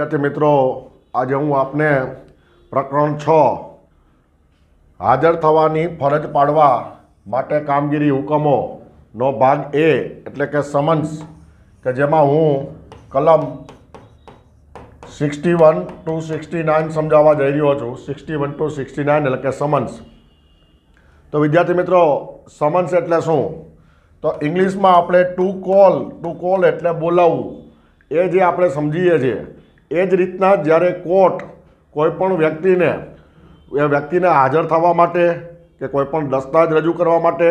વિદ્યાર્થી મિત્રો આજે હું આપને પ્રકરણ છ હાજર થવાની ફરજ પાડવા માટે કામગીરી હુકમોનો ભાગ એ એટલે કે સમન્સ કે જેમાં હું કલમ sixty one to sixty nine સમજાવવા જઈ રહ્યો છું sixty one to sixty nine એટલે કે સમન્સ તો વિદ્યાર્થી મિત્રો સમન્સ એટલે શું તો ઇંગ્લિશમાં આપણે ટુ કોલ ટુ કોલ એટલે બોલાવવું એ જે આપણે સમજીએ છીએ એ જ રીતના જ્યારે કોર્ટ કોઈપણ વ્યક્તિને એ વ્યક્તિને હાજર થવા માટે કે કોઈપણ દસ્તાવેજ રજૂ કરવા માટે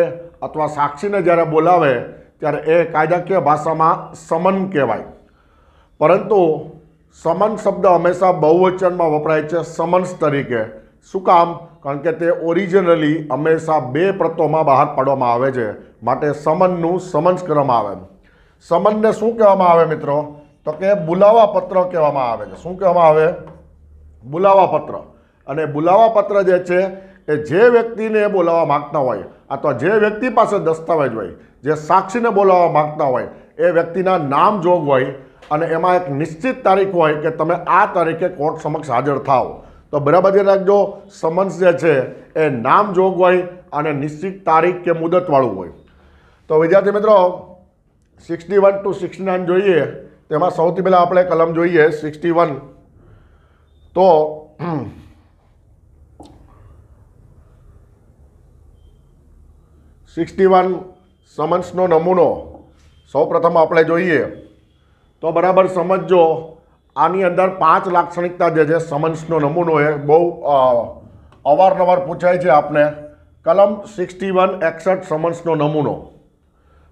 અથવા સાક્ષીને જ્યારે બોલાવે ત્યારે એ કાયદાકીય ભાષામાં સમન કહેવાય પરંતુ સમન શબ્દ હંમેશા બહુવચનમાં વપરાય છે સમન્સ તરીકે શું કામ કારણ કે તે ઓરિજિનલી હંમેશા બે પ્રતોમાં બહાર પાડવામાં આવે છે માટે સમનનું સમન્સ કરવામાં આવે સમનને શું કહેવામાં આવે મિત્રો તો કે બોલાવા પત્ર કહેવામાં આવે છે શું કહેવામાં આવે બોલાવા પત્ર અને બોલાવા પત્ર જે છે એ જે વ્યક્તિને બોલાવવા માગતા હોય અથવા જે વ્યક્તિ પાસે દસ્તાવેજ હોય જે સાક્ષીને બોલાવવા માગતા હોય એ વ્યક્તિના નામ જોગ હોય અને એમાં એક નિશ્ચિત તારીખ હોય કે તમે આ તારીખે કોર્ટ સમક્ષ હાજર થાવ તો બરાબર જે રાખજો સમન્સ જે છે એ નામ જોગ હોય અને નિશ્ચિત તારીખ કે મુદતવાળું હોય તો વિદ્યાર્થી મિત્રો sixty one to sixty nine જોઈએ તેમાં સૌથી પહેલાં આપણે કલમ જોઈએ સિક્સટી વન તો સિક્સટી વન સમન્સનો નમૂનો સૌપ્રથમ આપણે જોઈએ તો બરાબર સમજો આની અંદર પાંચ લાક્ષણિકતા જે છે સમન્સનો નમૂનો એ બહુ અવારનવાર પૂછાય છે આપણે કલમ સિક્સટી વન એકસઠ સમન્સનો નમૂનો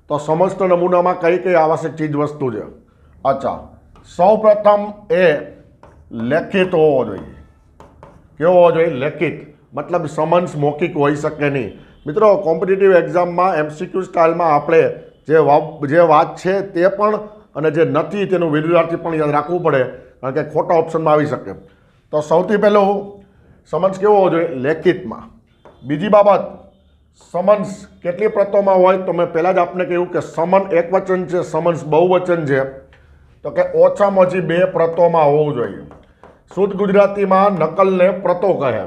તો સમન્સનો નમૂનામાં કઈ કઈ આવશ્યક વસ્તુ છે અચ્છા સૌપ્રથમ એ લેખિત હોવો જોઈએ કેવો હોવો જોઈએ લેખિત મતલબ સમન્સ મૌખિક હોઈ શકે નહીં મિત્રો કોમ્પિટિટિવ એક્ઝામમાં એમસીક્યુ સ્ટાઇલમાં આપણે જે જે વાત છે તે પણ અને જે નથી તેનું વિદ્યાર્થી પણ યાદ રાખવું પડે કારણ કે ખોટા ઓપ્શનમાં આવી શકે તો સૌથી પહેલો સમન્સ કેવો હોવો જોઈએ લેખિતમાં બીજી બાબત સમન્સ કેટલી પ્રતોમાં હોય તો મેં પહેલાં જ આપને કહ્યું કે સમન એક છે સમન્સ બહુવચન છે તો કે ઓછામાં ઓછી બે પ્રતોમાં હોવું જોઈએ શુદ્ધ ગુજરાતીમાં નકલને પ્રતો કહે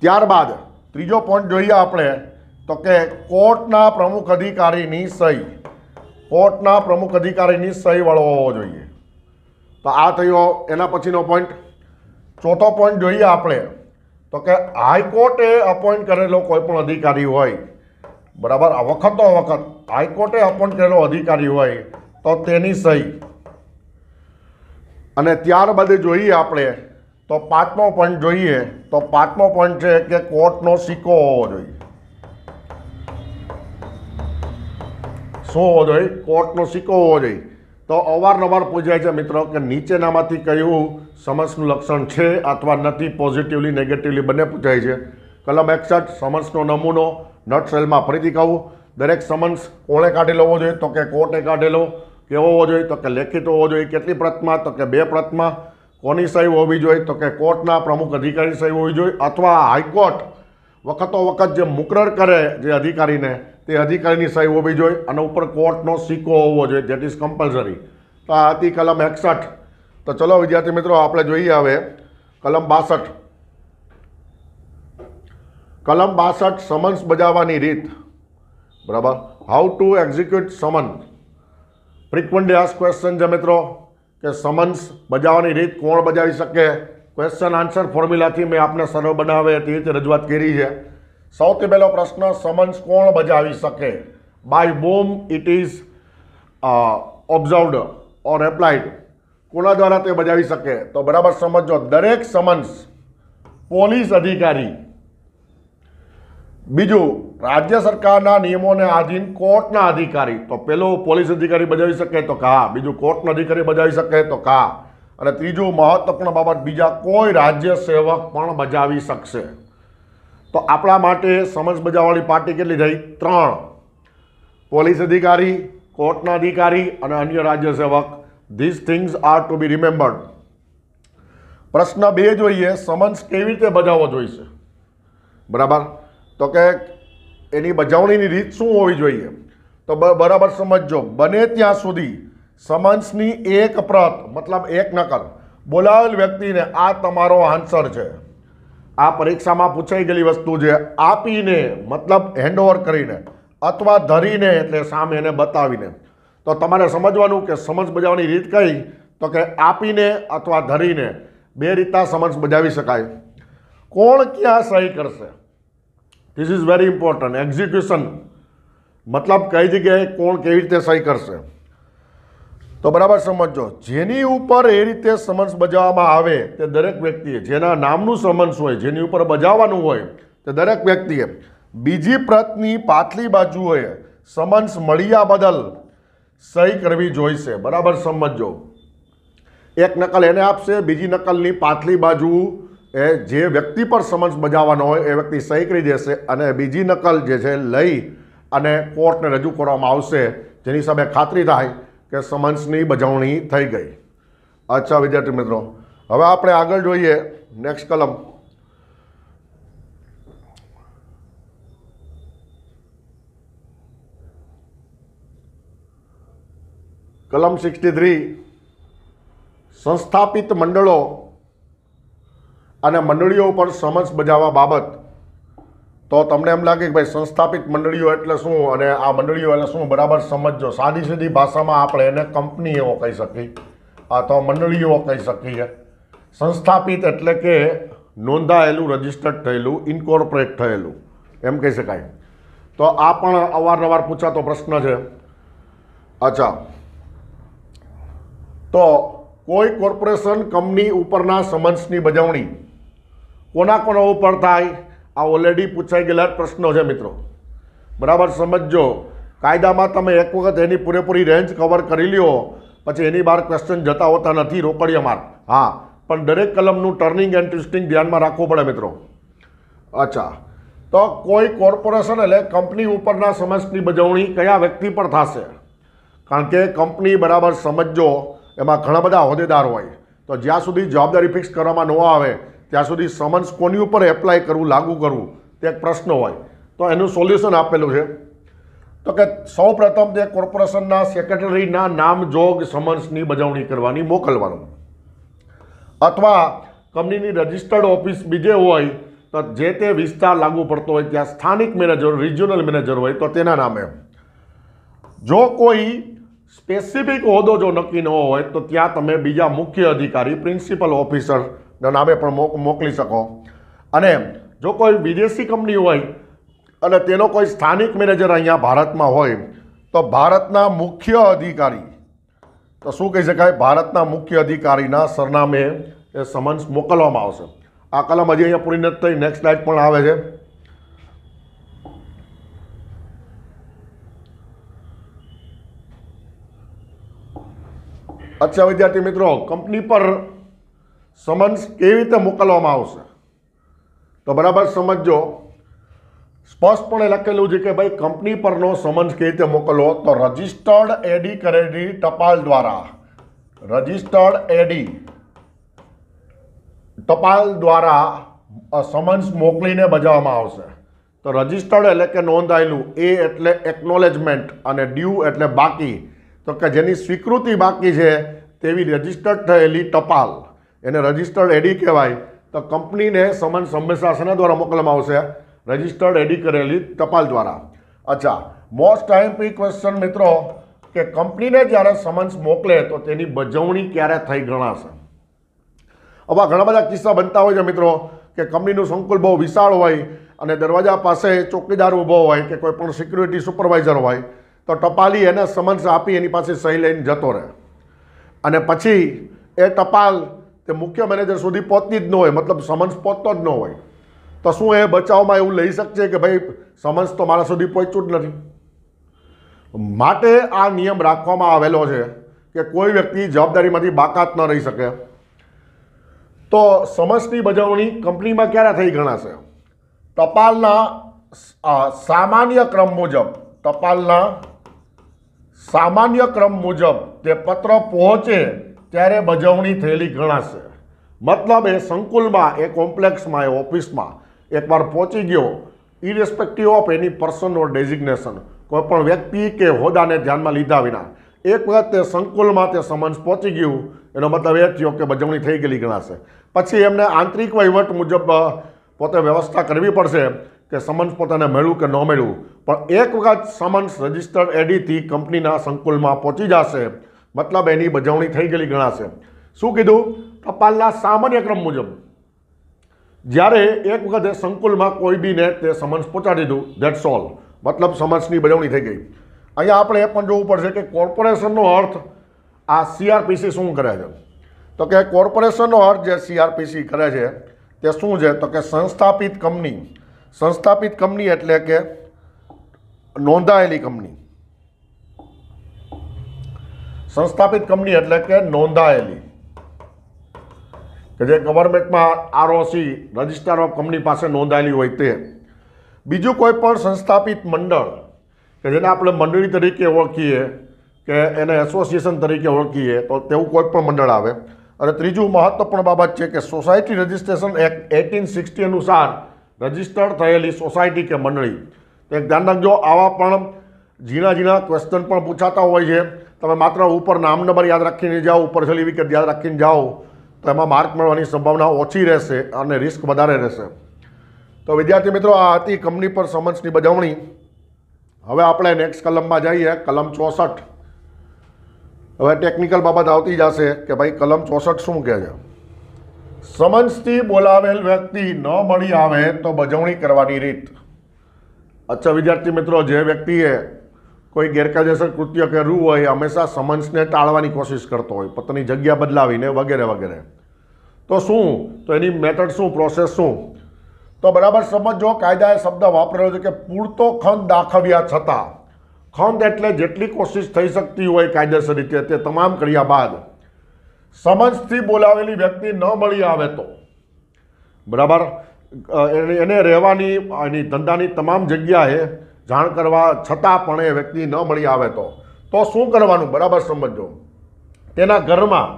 ત્યારબાદ ત્રીજો પોઈન્ટ જોઈએ આપણે તો કે કોર્ટના પ્રમુખ અધિકારીની સહી કોર્ટના પ્રમુખ અધિકારીની સહી વળવો જોઈએ તો આ થયો એના પછીનો પોઈન્ટ ચોથો પોઈન્ટ જોઈએ આપણે તો કે હાઈકોર્ટે અપોઇન્ટ કરેલો કોઈપણ અધિકારી હોય બરાબર વખતો વખત હાઈકોર્ટે અપોઇન્ટ કરેલો અધિકારી હોય તો તેની સહી અને ત્યારબાદ જોઈએ આપણે તો પાંચમો પોઈન્ટ જોઈએ તો પાંચમો પોઈન્ટ છે કે કોર્ટનો સિક્કો હોવો જોઈએ શું હોવો જોઈએ કોર્ટનો સિક્કો હોવો જોઈએ તો અવારનવાર પૂછાય છે મિત્રો કે નીચેનામાંથી કયું સમસનું લક્ષણ છે અથવા નથી પોઝિટિવલી નેગેટિવલી બંને પૂછાય છે કલમ એકસઠ સમસનો નમૂનો નટ સેલમાં ફરીથી કહું દરેક સમન્સ કોણે કાઢેલો હોવો જોઈએ તો કે કોર્ટે કાઢેલો કેવો હોવો જોઈએ તો કે લેખિત હોવો જોઈએ કેટલી પ્રતમાં તો કે બે પ્રતમાં કોની સહી હોવી જોઈએ તો કે કોર્ટના પ્રમુખ અધિકારી સહી હોવી જોઈએ અથવા હાઈકોર્ટ વખતો વખત જે મુકરર કરે જે અધિકારીને તે અધિકારીની સહી હોવી જોઈએ અને ઉપર કોર્ટનો સિક્કો હોવો જોઈએ ધેટ ઇઝ કમ્પલસરી તો આ હતી કલમ એકસઠ તો ચલો વિદ્યાર્થી મિત્રો આપણે જોઈએ હવે કલમ બાસઠ કલમ બાસઠ સમન્સ બજાવવાની રીત બરાબર how to execute summon frequently ask question છે મિત્રો કે સમન્સ बजाવાની રીત કોણ बजाવી શકે ક્વેશ્ચન આન્સર ફોર્મ્યુલા થી મે આપને સરો બનાવે અતિત રજવાત કરી છે સૌથી પહેલો પ્રશ્ન સમન્સ કોણ बजाવી શકે by whom it is a observer or applied કોના દ્વારા તે बजाવી શકે તો બરાબર સમજો દરેક સમન્સ પોલીસ અધિકારી બીજું રાજ્ય સરકારના નિયમોને આધીન કોર્ટના અધિકારી તો પેલો પોલીસ અધિકારી બજાવી શકે તો કા બીજું કોર્ટનો અધિકારી બજાવી શકે તો કા અને ત્રીજું મહત્વપૂર્ણ બાબત બીજા કોઈ રાજ્ય સેવક પણ બજાવી શકશે તો આપણા માટે સમજ બજાવવાની પાર્ટી કેટલી થઈ ત્રણ પોલીસ અધિકારી કોર્ટના અધિકારી અને અન્ય રાજ્ય સેવક this things are to be remembered પ્રશ્ન બે જોઈએ સમન્સ કેવી રીતે બજાવવો જોઈશે બરાબર તો કે એની બજાવણીની રીત શું હોવી જોઈએ તો બરાબર સમજજો બને ત્યાં સુધી સમન્સની એક પ્રત મતલબ એક નકલ બોલાવેલ વ્યક્તિને આ તમારો આન્સર છે આ પરીક્ષામાં પૂછાઈ ગયેલી વસ્તુ છે આપીને મતલબ હેન્ડઓવર કરીને અથવા ધરીને એટલે સામે એને બતાવીને તો તમારે સમજવાનું કે સમજ બજાવવાની રીત કઈ તો કે આપીને અથવા ધરીને બે રીતના સમન્સ બજાવી શકાય કોણ ક્યાં સહી કરશે this is very important execution મતલબ કઈ જગ્યાએ કોણ કેવી રીતે સહી કરશે તો બરાબર સમજો જેની ઉપર એ રીતે સમન્સ બજાવવામાં આવે તે દરેક વ્યક્તિએ જેના નામનું સમન્સ હોય જેની ઉપર બજાવવાનું હોય તે દરેક વ્યક્તિએ બીજી પ્રતની પાછલી બાજુએ સમન્સ મળ્યા બદલ સહી કરવી જોઈશે બરાબર સમજો એક નકલ એને આપશે બીજી નકલની પાછલી બાજુ એ જે વ્યક્તિ પર સમન્સ બજાવવાનો હોય એ વ્યક્તિ સહી કરી દેશે અને બીજી નકલ જે છે લઈ અને કોર્ટને રજૂ કરવામાં આવશે જેની સામે ખાતરી થાય કે સમન્સની બજાવણી થઈ ગઈ અચ્છા વિદ્યાર્થી મિત્રો હવે આપણે આગળ જોઈએ નેક્સ્ટ કલમ કલમ સિક્સટી થ્રી સંસ્થાપિત મંડળો અને મંડળીઓ પર સમન્સ બજાવવા બાબત તો તમને એમ લાગે કે ભાઈ સંસ્થાપિત મંડળીઓ એટલે શું અને આ મંડળીઓ એટલે શું બરાબર સમજો સાદી સીધી ભાષામાં આપણે એને કંપનીઓ કહી શકીએ અથવા મંડળીઓ કહી શકીએ સંસ્થાપિત એટલે કે નોંધાયેલું રજિસ્ટર્ડ થયેલું ઇન્કોર્પોરેટ થયેલું એમ કહી શકાય તો આ પણ અવારનવાર પૂછાતો પ્રશ્ન છે અચ્છા તો કોઈ કોર્પોરેશન કંપની ઉપરના સમન્સની બજાવણી કોના કોનો ઉપર થાય આ ઓલરેડી પૂછાઈ ગયેલા પ્રશ્નો છે મિત્રો બરાબર સમજો કાયદામાં તમે એક વખત એની પૂરેપૂરી રેન્જ કવર કરી લ્યો પછી એની બહાર ક્વેશ્ચન જતા હોતા નથી રોકડીયા માર્ક હા પણ દરેક કલમનું ટર્નિંગ એન્ડ ટ્વિસ્ટિંગ ધ્યાનમાં રાખવું પડે મિત્રો અચ્છા તો કોઈ કોર્પોરેશન એટલે કંપની ઉપરના સમજની બજવણી કયા વ્યક્તિ પર થશે કારણ કે કંપની બરાબર સમજો એમાં ઘણા બધા હોદ્દેદાર હોય તો જ્યાં સુધી જવાબદારી ફિક્સ કરવામાં ન આવે ત્યાં સુધી સમન્સ કોની ઉપર એપ્લાય કરવું લાગુ કરવું તે એક પ્રશ્ન હોય તો એનું સોલ્યુશન આપેલું છે તો કે સૌ પ્રથમ તે કોર્પોરેશનના સેક્રેટરીના નામજોગ સમન્સની બજવણી કરવાની મોકલવાનું અથવા કંપનીની રજિસ્ટર્ડ ઓફિસ બીજે હોય તો જે તે વિસ્તાર લાગુ પડતો હોય ત્યાં સ્થાનિક મેનેજર રિજિયોનલ મેનેજર હોય તો તેના નામે જો કોઈ સ્પેસિફિક હોદ્દો જો નક્કી ન હોય તો ત્યાં તમે બીજા મુખ્ય અધિકારી પ્રિન્સિપલ ઓફિસર નામે પણ મોકલી શકો અને જો કોઈ વિદેશી કંપની હોય અને તેનો કોઈ સ્થાનિક મેનેજર અહીંયા ભારતમાં હોય તો ભારતના મુખ્ય અધિકારી તો શું કહી શકાય ભારતના મુખ્ય અધિકારીના સરનામે એ સમન્સ મોકલવામાં આવશે આ કલમ હજી અહીંયા પૂરી નથી થઈ નેક્સ્ટ સ્લાઇડ પણ આવે છે અચ્છા વિદ્યાર્થી મિત્રો કંપની પર સમન્સ કેવી રીતે મોકલવામાં આવશે તો બરાબર સમજો સ્પષ્ટપણે લખેલું છે કે ભાઈ કંપની પરનો સમન્સ કેવી રીતે મોકલવો તો રજિસ્ટર્ડ એડી કરેલી ટપાલ દ્વારા રજિસ્ટર્ડ એડી ટપાલ દ્વારા સમન્સ મોકલીને બજાવવામાં આવશે તો રજિસ્ટર્ડ એટલે કે નોંધાયેલું એ એટલે એકનોલેજમેન્ટ અને ડ્યુ એટલે બાકી તો કે જેની સ્વીકૃતિ બાકી છે તેવી રજિસ્ટર્ડ થયેલી ટપાલ એને રજિસ્ટર્ડ એડી કહેવાય તો કંપનીને સમન હંમેશા શાના દ્વારા મોકલવામાં આવશે રજિસ્ટર્ડ એડી કરેલી ટપાલ દ્વારા અચ્છા મોસ્ટ ટાઈમ પી ક્વેશ્ચન મિત્રો કે કંપનીને જ્યારે સમન્સ મોકલે તો તેની બજવણી ક્યારે થઈ ગણાશે આવા ઘણા બધા કિસ્સા બનતા હોય છે મિત્રો કે કંપનીનું સંકુલ બહુ વિશાળ હોય અને દરવાજા પાસે ચોકીદાર ઊભો હોય કે કોઈ પણ સિક્યુરિટી સુપરવાઇઝર હોય તો ટપાલી એને સમન્સ આપી એની પાસે સહી લઈને જતો રહે અને પછી એ ટપાલ તે મુખ્ય મેનેજર સુધી પહોંચતી જ ન હોય મતલબ સમન્સ પહોંચતો જ ન હોય તો શું એ બચાવમાં એવું લઈ શકશે કે ભાઈ સમન્સ તો મારા સુધી પહોંચ્યું જ નથી માટે આ નિયમ રાખવામાં આવેલો છે કે કોઈ વ્યક્તિ જવાબદારીમાંથી બાકાત ન રહી શકે તો સમન્સની બજાવણી કંપનીમાં ક્યારે થઈ ગણાશે ટપાલના સામાન્ય ક્રમ મુજબ ટપાલના સામાન્ય ક્રમ મુજબ તે પત્ર પહોંચે ત્યારે બજવણી થયેલી ગણાશે મતલબ એ સંકુલમાં એ કોમ્પ્લેક્સમાં એ ઓફિસમાં એકવાર પહોંચી ગયો irrespective of any person or designation કોઈપણ વ્યક્તિ કે હોદાને ધ્યાનમાં લીધા વિના એક વખત તે સંકુલમાં તે સમન્સ પહોંચી ગયું એનો મતલબ એ થયો કે બજવણી થઈ ગયેલી ગણાશે પછી એમને આંતરિક વહીવટ મુજબ પોતે વ્યવસ્થા કરવી પડશે કે સમન્સ પોતાને મળ્યું કે ન મળ્યું પણ એક વખત સમન્સ રજિસ્ટર્ડ એડીથી કંપનીના સંકુલમાં પહોંચી જશે મતલબ એની બજવણી થઈ ગયેલી ગણાશે શું કીધું ટપાલના સામાન્ય ક્રમ મુજબ જ્યારે એક વખતે સંકુલમાં કોઈ બીને તે સમન્સ પહોંચાડી દીધું ધેટ સોલ મતલબ સમન્સની બજવણી થઈ ગઈ અહીંયા આપણે એ પણ જોવું પડશે કે કોર્પોરેશનનો અર્થ આ સીઆરપીસી શું કરે છે તો કે કોર્પોરેશનનો અર્થ જે સીઆરપીસી કરે છે તે શું છે તો કે સંસ્થાપિત કંપની સંસ્થાપિત કંપની એટલે કે નોંધાયેલી કંપની સંસ્થાપિત કંપની એટલે કે નોંધાયેલી કે જે ગવર્મેન્ટમાં આરઓસી રજિસ્ટર ઓફ કંપની પાસે નોંધાયેલી હોય તે બીજું કોઈ પણ સંસ્થાપિત મંડળ કે જેને આપણે મંડળી તરીકે ઓળખીએ કે એને એસોસિએશન તરીકે ઓળખીએ તો તેવું કોઈ પણ મંડળ આવે અને ત્રીજું મહત્વપૂર્ણ બાબત છે કે society registration act eighteen sixty અનુસાર રજિસ્ટર્ડ થયેલી સોસાયટી કે મંડળી તો ધ્યાન રાખજો આવા પણ ઝીણા ઝીણા ક્વેશ્ચન પણ પૂછાતા હોય છે તમે માત્ર ઉપર નામ નંબર યાદ રાખીને જાઓ ઉપર છેલ્લી વિકેટ યાદ રાખીને જાઓ તો એમાં માર્ક મળવાની સંભાવના ઓછી રહેશે અને રિસ્ક વધારે રહેશે તો વિદ્યાર્થી મિત્રો આ હતી કંપની પર સમન્સની બજાવણી હવે આપણે નેક્સ્ટ કલમમાં જઈએ કલમ ચોસઠ હવે ટેકનિકલ બાબત આવતી જશે કે ભાઈ કલમ ચોસઠ શું કહે છે સમન્સથી બોલાવેલ વ્યક્તિ ન મળી આવે તો બજવણી કરવાની રીત અચ્છા વિદ્યાર્થી મિત્રો જે વ્યક્તિએ કોઈ ગેરકાયદેસર કૃત્ય કર્યું હોય હંમેશા સમન્સને ટાળવાની કોશિશ કરતો હોય પોતાની જગ્યા બદલાવીને વગેરે વગેરે તો શું તો એની મેથડ શું પ્રોસેસ શું તો બરાબર સમજો કાયદાએ શબ્દ વાપરેલો છે કે પૂરતો ખંડ દાખવ્યા છતાં ખંડ એટલે જેટલી કોશિશ થઈ શકતી હોય કાયદેસર રીતે તે તમામ કર્યા બાદ સમન્સથી બોલાવેલી વ્યક્તિ ન મળી આવે તો બરાબર એને રહેવાની એની ધંધાની તમામ જગ્યાએ જાણ કરવા છતાં પણ એ વ્યક્તિ ન મળી આવે તો તો શું કરવાનું બરાબર સમજો તેના ઘરમાં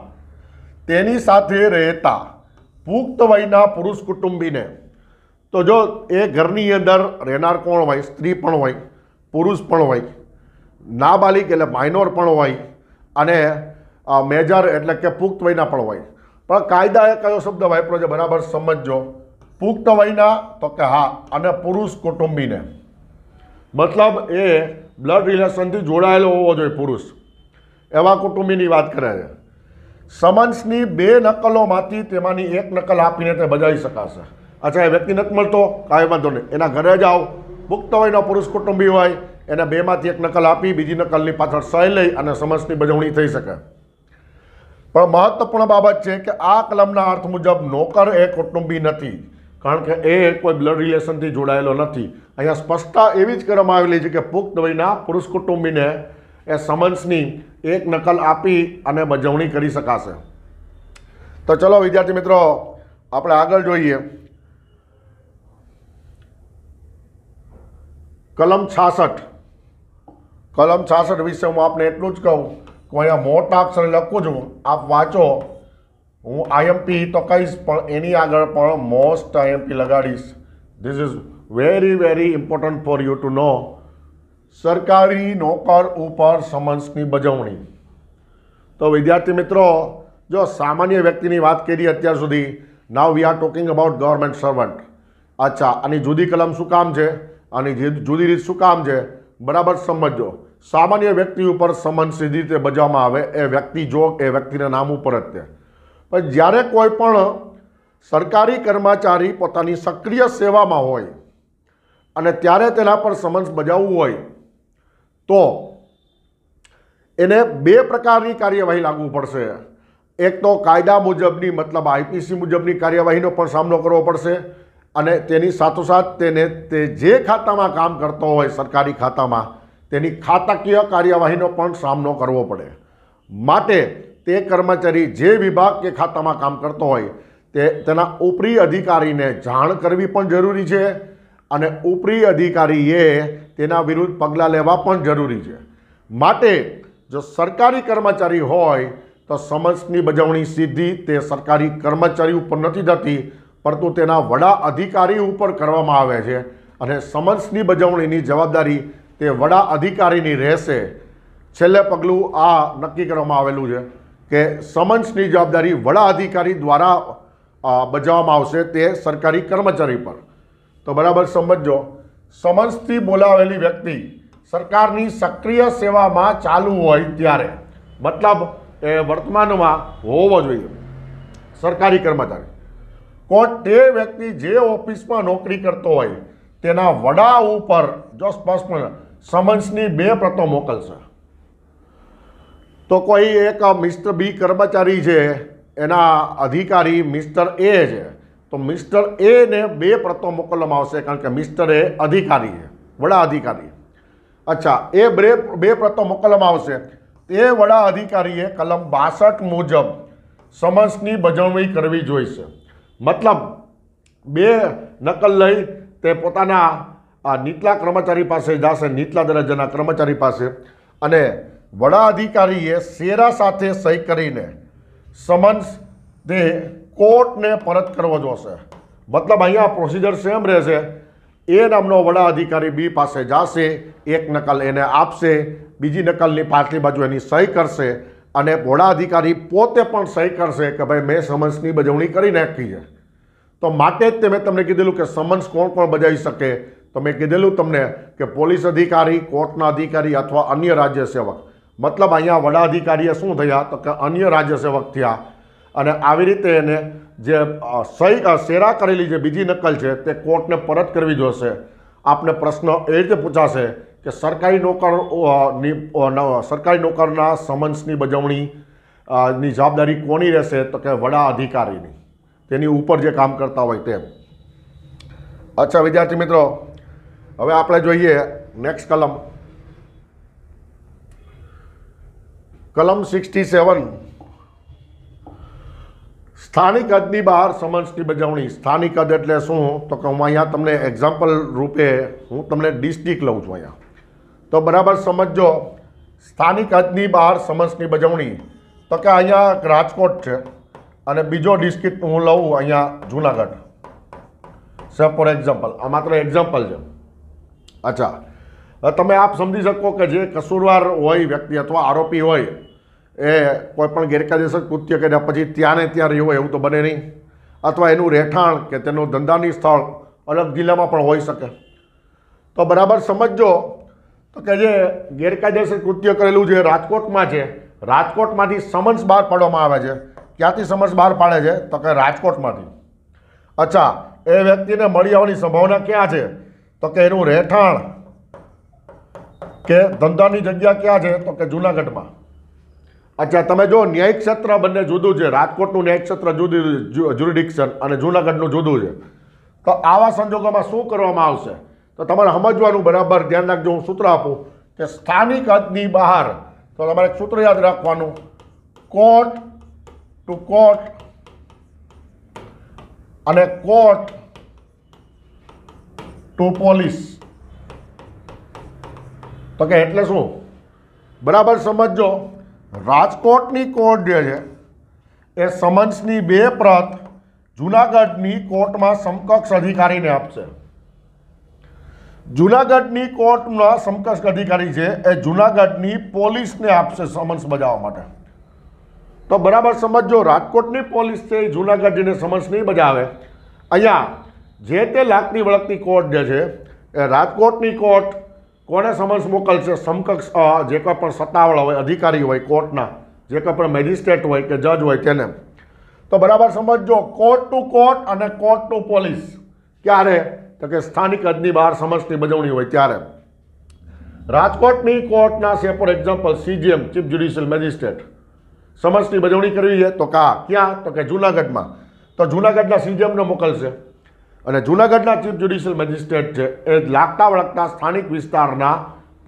તેની સાથે રહેતા પુખ્ત વયના પુરુષ કુટુંબીને તો જો એ ઘરની અંદર રહેનાર કોણ હોય સ્ત્રી પણ હોય પુરુષ પણ હોય નાબાલિક એટલે માઇનોર પણ હોય અને મેજર એટલે કે પુખ્ત વયના પણ હોય પણ કાયદા એ કયો શબ્દ વાપરો છે બરાબર સમજો પુખ્ત વયના તો કે હા અને પુરુષ કુટુંબીને મતલબ એ બ્લડ રિલેશનથી જોડાયેલો હોવો જોઈએ પુરુષ એવા કુટુંબીની વાત કરે છે સમન્સની બે નકલોમાંથી તેમાંની એક નકલ આપીને તે બજાવી શકાશે અચ્છા એ વ્યક્તિ નથી મળતો કાંઈ વાંધો નહીં એના ઘરે જ જાઓ પુખ્ત વયનો પુરુષ કુટુંબી હોય એને બેમાંથી એક નકલ આપી બીજી નકલની પાછળ સહી લઈ અને સમન્સની બજવણી થઈ શકે પણ મહત્વપૂર્ણ બાબત છે કે આ કલમના અર્થ મુજબ નોકર એ કુટુંબી નથી કારણ કે એ કોઈ બ્લડ રિલેશનથી જોડાયેલો નથી અહીંયા સ્પષ્ટતા એવી જ કરવામાં આવેલી છે કે પુખ્ત વયના પુરુષ કુટુંબીને એ સમન્સની એક નકલ આપી અને બજવણી કરી શકાશે તો ચલો વિદ્યાર્થી મિત્રો આપણે આગળ જોઈએ કલમ છાસઠ કલમ છાસઠ વિશે હું આપને એટલું જ કહું કે અહીંયા મોટા અક્ષરે લખું છું આપ વાંચો હું આઈએમપી તો કહીશ પણ એની આગળ પણ મોસ્ટ આઈએમપી લગાડીશ this is very very important for you to know સરકારી નોકર ઉપર સમન્સની બજવણી તો વિદ્યાર્થી મિત્રો જો સામાન્ય વ્યક્તિની વાત કરી અત્યાર સુધી now we are talking about government servant અચ્છા આની જુદી કલમ શું કામ છે આની જુદી રીત શું કામ છે બરાબર સમજો સામાન્ય વ્યક્તિ ઉપર સમન્સ સીધી રીતે બજાવવામાં આવે એ વ્યક્તિ જોગ એ વ્યક્તિના નામ ઉપર જ તે પણ જ્યારે કોઈ પણ સરકારી કર્મચારી પોતાની સક્રિય સેવામાં હોય અને ત્યારે તેના પર સમન્સ બજાવવું હોય તો એને બે પ્રકારની કાર્યવાહી લાગવું પડશે એક તો કાયદા મુજબની મતલબ આઈપીસી મુજબની કાર્યવાહીનો પણ સામનો કરવો પડશે અને તેની સાથોસાથ તેને તે જે ખાતામાં કામ કરતો હોય સરકારી ખાતામાં તેની ખાતાકીય કાર્યવાહીનો પણ સામનો કરવો પડે માટે તે કર્મચારી જે વિભાગ કે ખાતામાં કામ કરતો હોય તે તેના ઉપરી અધિકારીને જાણ કરવી પણ જરૂરી છે અને ઉપરી અધિકારીએ તેના વિરુદ્ધ પગલાં લેવા પણ જરૂરી છે માટે જો સરકારી કર્મચારી હોય તો સમન્સની બજવણી સીધી તે સરકારી કર્મચારી ઉપર નથી થતી પરંતુ તેના વડા અધિકારી ઉપર કરવામાં આવે છે અને સમન્સની બજવણીની જવાબદારી તે વડા અધિકારીની રહેશે છેલ્લે પગલું આ નક્કી કરવામાં આવેલું છે કે સમન્સની જવાબદારી વડા અધિકારી દ્વારા બજાવવામાં આવશે તે સરકારી કર્મચારી પર તો બરાબર સમજો સમન્સથી બોલાવેલી વ્યક્તિ સરકારની સક્રિય સેવામાં ચાલુ હોય ત્યારે મતલબ એ વર્તમાનમાં હોવો જોઈએ સરકારી કર્મચારી કોર્ટ તે વ્યક્તિ જે ઓફિસમાં નોકરી કરતો હોય તેના વડા ઉપર જો સ્પષ્ટ સમન્સની બે પ્રતો મોકલશે તો કોઈ એક મિસ્ટર બી કર્મચારી છે એના અધિકારી મિસ્ટર એ છે તો મિસ્ટર એને બે પ્રતો મોકલવામાં આવશે કારણ કે મિસ્ટર એ અધિકારી છે વડા અધિકારી અચ્છા એ બે બે પ્રતો મોકલવામાં આવશે એ વડા અધિકારીએ કલમ બાસઠ મુજબ સમન્સની બજવણી કરવી જોઈશે મતલબ બે નકલ લઈ તે પોતાના નીચલા કર્મચારી પાસે જશે નીચલા દરજ્જાના કર્મચારી પાસે અને વડા અધિકારીએ શેરા સાથે સહી કરીને સમન્સ તે કોર્ટને પરત કરવો જોશે મતલબ અહીંયા પ્રોસિજર સેમ રહેશે એ નામનો વડા અધિકારી બી પાસે જશે એક નકલ એને આપશે બીજી નકલની પાછલી બાજુ એની સહી કરશે અને વડા અધિકારી પોતે પણ સહી કરશે કે ભાઈ મેં સમન્સની બજવણી કરી નાખી છે તો માટે જ તે મેં તમને કીધેલું કે સમન્સ કોણ કોણ બજાવી શકે તો મેં કીધેલું તમને કે પોલીસ અધિકારી કોર્ટના અધિકારી અથવા અન્ય રાજ્ય સેવક મતલબ અહીંયા વડા અધિકારીએ શું થયા તો કે અન્ય રાજ્યસેવક થયા અને આવી રીતે એને જે સહી શેરા કરેલી જે બીજી નકલ છે તે કોર્ટને પરત કરવી જોશે આપને પ્રશ્ન એ રીતે પૂછાશે કે સરકારી નોકર સરકારી નોકરના સમન્સની બજવણી ની જવાબદારી કોની રહેશે તો કે વડા અધિકારીની તેની ઉપર જે કામ કરતા હોય તેમ અચ્છા વિદ્યાર્થી મિત્રો હવે આપણે જોઈએ નેક્સ્ટ કલમ કલમ સિક્સટી સેવન સ્થાનિક હદની બહાર સમન્સની બજાવણી સ્થાનિક હદ એટલે શું તો કે હું અહીંયા તમને એક્ઝામ્પલ રૂપે હું તમને ડિસ્ટ્રિક્ટ લઉં છું અહીંયા તો બરાબર સમજો સ્થાનિક હદની બહાર સમન્સની બજાવણી તો કે અહીંયા રાજકોટ છે અને બીજો ડિસ્ટ્રિક્ટ હું લઉં અહીંયા જુનાગઢ સે ફોર એક્ઝામ્પલ આ માત્ર એક્ઝામ્પલ છે અચ્છા તમે આપ સમજી શકો કે જે કસૂરવાર હોય વ્યક્તિ અથવા આરોપી હોય એ કોઈપણ ગેરકાયદેસર કૃત્ય કર્યા પછી ત્યાં ને ત્યાં રહ્યું હોય એવું તો બને નહીં અથવા એનું રહેઠાણ કે તેનું ધંધાની સ્થળ અલગ જિલ્લામાં પણ હોઈ શકે તો બરાબર સમજો તો કે જે ગેરકાયદેસર કૃત્ય કરેલું જે રાજકોટમાં છે રાજકોટમાંથી સમન્સ બહાર પાડવામાં આવે છે ક્યાંથી સમન્સ બહાર પાડે છે તો કે રાજકોટમાંથી અચ્છા એ વ્યક્તિને મળી આવવાની સંભાવના ક્યાં છે તો કે એનું રહેઠાણ કે ધંધાની જગ્યા ક્યાં છે તો કે જુનાગઢમાં અચ્છા તમે જો ન્યાય ક્ષેત્ર બંને જુદું છે રાજકોટનું ન્યાય ક્ષેત્ર જુદી જ્યુરિડિક્શન અને જુનાગઢનું જુદું છે તો આવા સંજોગોમાં શું કરવામાં આવશે તો તમારે સમજવાનું બરાબર ધ્યાન રાખજો હું સૂત્ર આપું કે સ્થાનિક હદની બહાર તો તમારે સૂત્ર યાદ રાખવાનું કોર્ટ ટુ કોર્ટ અને કોર્ટ ટુ પોલીસ તો કે એટલે શું બરાબર સમજો રાજકોટની કોર્ટ જે છે એ સમન્સની બે પ્રત જૂનાગઢની કોર્ટમાં સમકક્ષ અધિકારીને આપશે જૂનાગઢની કોર્ટના સમકક્ષ અધિકારી છે એ જૂનાગઢની પોલીસને આપશે સમન્સ બજાવવા માટે તો બરાબર સમજો રાજકોટની પોલીસ છે એ જૂનાગઢને સમન્સ નહીં બજાવે અહીંયા જે તે લાગતી વળગતી કોર્ટ જે છે એ રાજકોટની કોર્ટ કોને સમન્સ મોકલશે સમકક્ષ જે કોઈ પણ સત્તાવાળા હોય અધિકારી હોય કોર્ટના જે કોઈ પણ મેજિસ્ટ્રેટ હોય કે જજ હોય તેને તો બરાબર સમજજો કોર્ટ ટુ કોર્ટ અને કોર્ટ ટુ પોલીસ ક્યારે તો કે સ્થાનિક હદની બહાર સમન્સની બજવણી હોય ત્યારે રાજકોટની કોર્ટના છે for example CGM chief judicial magistrate સમન્સની બજવણી કરવી છે તો કા ક્યાં તો કે જૂનાગઢમાં તો જૂનાગઢના સીજીએમને મોકલશે અને જુનાગઢના ચીફ જ્યુડિશિયલ મેજિસ્ટ્રેટ છે એ લાગતા વળગતા સ્થાનિક વિસ્તારના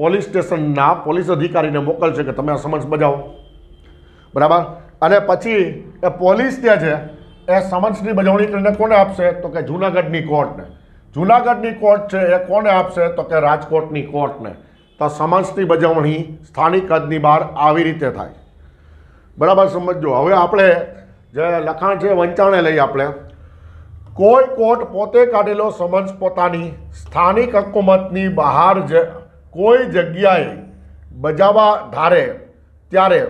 પોલીસ સ્ટેશનના પોલીસ અધિકારીને મોકલશે કે તમે આ સમન્સ બજાવો બરાબર અને પછી એ પોલીસ ત્યાં છે એ સમન્સની બજવણી કરીને કોને આપશે તો કે જૂનાગઢની કોર્ટને જૂનાગઢની કોર્ટ છે એ કોને આપશે તો કે રાજકોટની કોર્ટને તો સમન્સની બજવણી સ્થાનિક હદની બહાર આવી રીતે થાય બરાબર સમજો હવે આપણે જે લખાણ છે વંચાણે લઈ આપણે કોઈ કોર્ટ પોતે કાઢેલો સમન્સ પોતાની સ્થાનિક હકુમતની બહાર જ કોઈ જગ્યાએ બજાવવા ધારે ત્યારે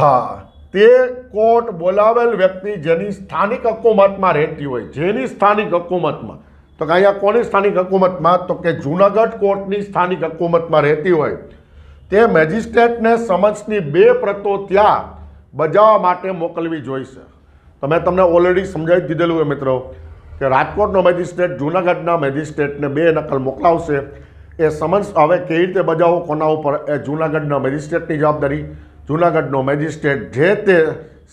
હા તે કોર્ટ બોલાવેલ વ્યક્તિ જેની સ્થાનિક હકુમતમાં રહેતી હોય જેની સ્થાનિક હકુમતમાં તો કે અહીંયા કોની સ્થાનિક હકુમતમાં તો કે જૂનાગઢ કોર્ટની સ્થાનિક હકુમતમાં રહેતી હોય તે મેજિસ્ટ્રેટને સમન્સની બે પ્રતો ત્યાં બજાવવા માટે મોકલવી જોઈશે તમે તમને ઓલરેડી સમજાવી દીધેલું હોય મિત્રો કે રાજકોટનો મેજિસ્ટ્રેટ જૂનાગઢના મેજિસ્ટ્રેટને બે નકલ મોકલાવશે એ સમન્સ હવે કેવી રીતે બજાવો કોના ઉપર એ જૂનાગઢના મેજિસ્ટ્રેટની જવાબદારી જૂનાગઢનો મેજિસ્ટ્રેટ જે તે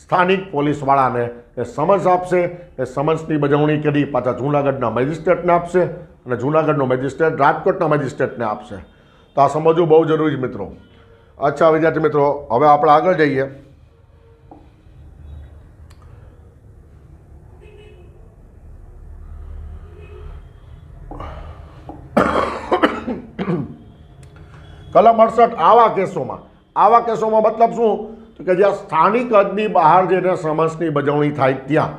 સ્થાનિક પોલીસવાળાને એ સમન્સ આપશે એ સમન્સની બજવણી કરી પાછા જૂનાગઢના મેજિસ્ટ્રેટને આપશે અને જૂનાગઢનો મેજિસ્ટ્રેટ રાજકોટના મેજિસ્ટ્રેટને આપશે તો આ સમજવું બહુ જરૂરી મિત્રો અચ્છા વિદ્યાર્થી મિત્રો હવે આપણે આગળ જઈએ કલમ અડસઠ આવા કેસોમાં આવા કેસોમાં મતલબ શું કે જ્યાં સ્થાનિક હદની બહાર જઈને સમન્સની બજવણી થાય ત્યાં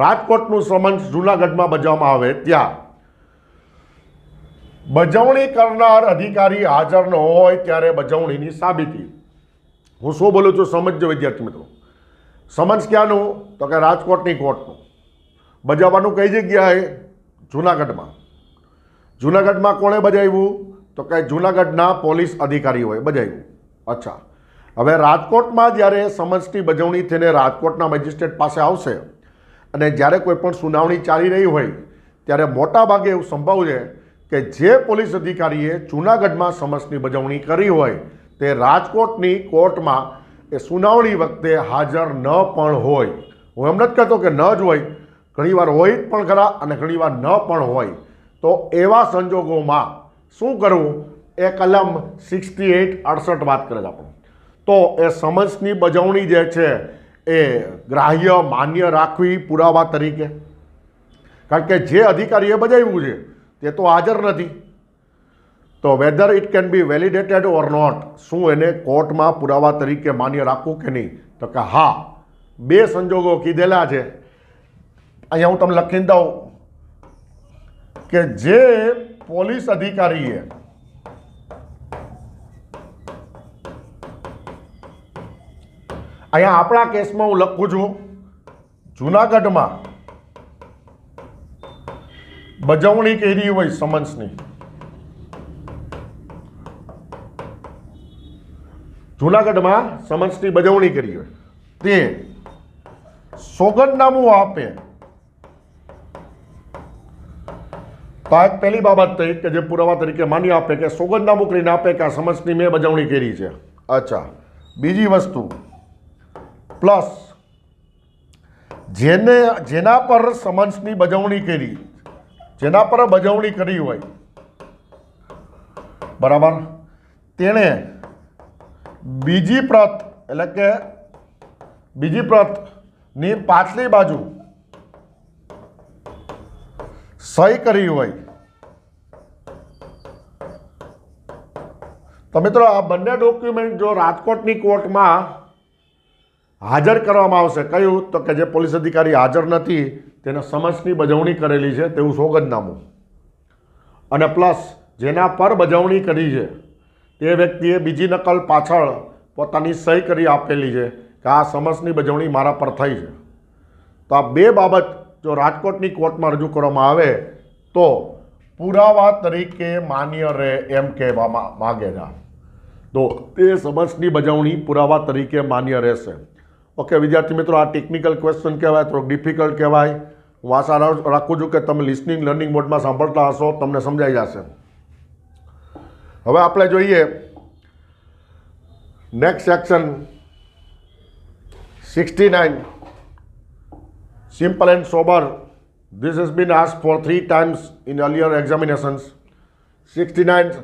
રાજકોટનું સમન્સ જૂનાગઢમાં બજાવવામાં આવે ત્યાં બજવણી કરનાર અધિકારી હાજર ન હોય ત્યારે બજવણીની સાબિતી હું શું બોલું છું સમજો વિદ્યાર્થી મિત્રો સમન્સ ક્યાંનું તો કે રાજકોટની કોર્ટનું બજાવવાનું કઈ જગ્યાએ જૂનાગઢમાં જૂનાગઢમાં કોણે બજાવ્યું તો કે જૂનાગઢના પોલીસ અધિકારીઓએ બજાવ્યું અચ્છા હવે રાજકોટમાં જ્યારે સમન્સની બજવણી થઈને રાજકોટના મેજિસ્ટ્રેટ પાસે આવશે અને જ્યારે કોઈ પણ સુનાવણી ચાલી રહી હોય ત્યારે મોટાભાગે એવું સંભવ છે કે જે પોલીસ અધિકારીએ જૂનાગઢમાં સમન્સની બજવણી કરી હોય તે રાજકોટની કોર્ટમાં એ સુનાવણી વખતે હાજર ન પણ હોય હું એમ નથી કહેતો કે ન જ હોય ઘણીવાર હોય પણ ખરા અને ઘણીવાર ન પણ હોય તો એવા સંજોગોમાં શું કરવું એ કલમ સિક્સટી એટ અડસઠ વાત કરે છે આપણું તો એ સમન્સની બજવણી જે છે એ ગ્રાહ્ય માન્ય રાખવી પુરાવા તરીકે કારણ કે જે અધિકારીએ બજાવ્યું છે તે તો હાજર નથી તો whether it can be validated or not શું એને કોર્ટમાં પુરાવા તરીકે માન્ય રાખવું કે નહીં તો કે હા બે સંજોગો કીધેલા છે અહીંયા હું તમને લખીને દઉં કે જે પોલીસ અધિકારીએ અહીંયા આપણા કેસમાં હું લખું છું જુનાગઢમાં બજવણી કરી હોય સમન્સની જુનાગઢમાં સમન્સની બજવણી કરી હોય તે સોગંદનામું આપે ભાગ પહેલી બાબત થઈ કે જે પુરાવા તરીકે માની આપે કે સોગંદનામું કરીને આપે કે આ સમજની મેં બજાવણી કરી છે અચ્છા બીજી વસ્તુ પ્લસ જેને જેના પર સમન્સની બજવણી કરી જેના પર બજવણી કરી હોય બરાબર તેણે બીજી પ્રત એટલે કે બીજી પ્રતની પાછલી બાજુ સહી કરી હોય તો મિત્રો આ બંને ડોક્યુમેન્ટ જો રાજકોટની કોર્ટમાં હાજર કરવામાં આવશે કયું તો કે જે પોલીસ અધિકારી હાજર નથી તેને સમન્સની બજવણી કરેલી છે તેવું સોગંદનામું અને પ્લસ જેના પર બજવણી કરી છે તે વ્યક્તિએ બીજી નકલ પાછળ પોતાની સહી કરી આપેલી છે કે આ સમસની બજવણી મારા પર થઈ છે તો આ બે બાબત જો રાજકોટની કોર્ટમાં રજૂ કરવામાં આવે તો પુરાવા તરીકે માન્ય રહે એમ કહેવામાં માગે તો એ સમર્સની બજાવણી પુરાવા તરીકે માન્ય રહેશે ઓકે વિદ્યાર્થી મિત્રો આ ટેકનિકલ ક્વેશ્ચન કહેવાય થોડોક ડિફિકલ્ટ કહેવાય હું આશા રાખું છું કે તમે લિસનિંગ લર્નિંગ મોડમાં સાંભળતા હશો તમને સમજાઈ જશે હવે આપણે જોઈએ next section sixty nine simple and sober this is been ask for three times in earlier examinations sixty nine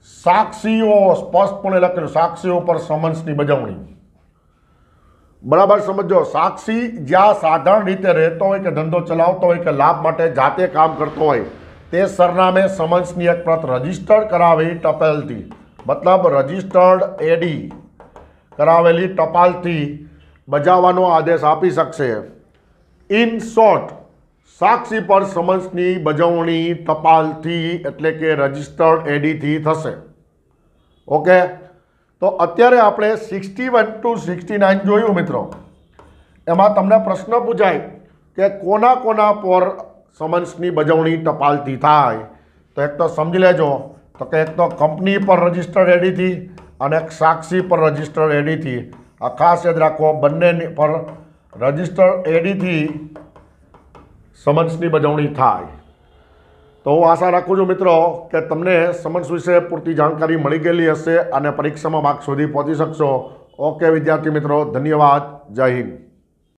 સાક્ષીઓ સ્પષ્ટપણે લખેલું સાક્ષીઓ પર સમન્સની બજવણી બરાબર સમજો સાક્ષી જ્યાં સાધારણ રીતે રહેતો હોય કે ધંધો ચલાવતો હોય કે લાભ માટે જાતે કામ કરતો હોય તે સરનામે સમન્સની એક પ્રત રજિસ્ટર્ડ કરાવેલી ટપાલથી મતલબ રજિસ્ટર્ડ એડી કરાવેલી ટપાલથી બજાવવાનો આદેશ આપી શકશે ઇન શોર્ટ સાક્ષી પર સમન્સની બજવણી ટપાલથી એટલે કે રજિસ્ટર્ડ એડીથી થશે ઓકે તો અત્યારે આપણે sixty one to sixty nine જોયું મિત્રો એમાં તમને પ્રશ્ન પૂછાય કે કોના કોના પર સમન્સની બજવણી ટપાલથી થાય તો એક તો સમજી લેજો તો કે એક તો કંપની પર રજિસ્ટર્ડ એડીથી અને સાક્ષી પર રજિસ્ટર્ડ એડીથી આ ખાસ યાદ રાખો બંને પર રજિસ્ટર્ડ એડીથી સમન્સની બજવણી થાય તો હું આશા રાખું છું મિત્રો કે તમને સમન્સ વિશે પૂરતી જાણકારી મળી ગયેલી હશે અને પરીક્ષામાં માર્ક સુધી પહોંચી શકશો ઓકે વિદ્યાર્થી મિત્રો ધન્યવાદ જય હિન્દ